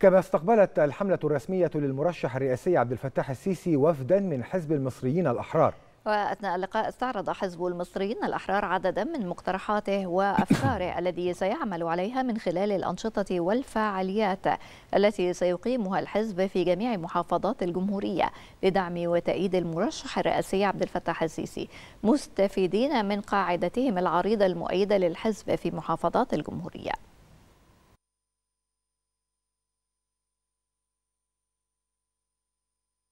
كما استقبلت الحملة الرسمية للمرشح الرئاسي عبد الفتاح السيسي وفدا من حزب المصريين الأحرار وأثناء اللقاء استعرض حزب المصريين الأحرار عددا من مقترحاته وأفكاره الذي سيعمل عليها من خلال الأنشطة والفعاليات التي سيقيمها الحزب في جميع محافظات الجمهورية لدعم وتأييد المرشح الرئاسي عبد الفتاح السيسي مستفيدين من قاعدتهم العريضة المؤيدة للحزب في محافظات الجمهورية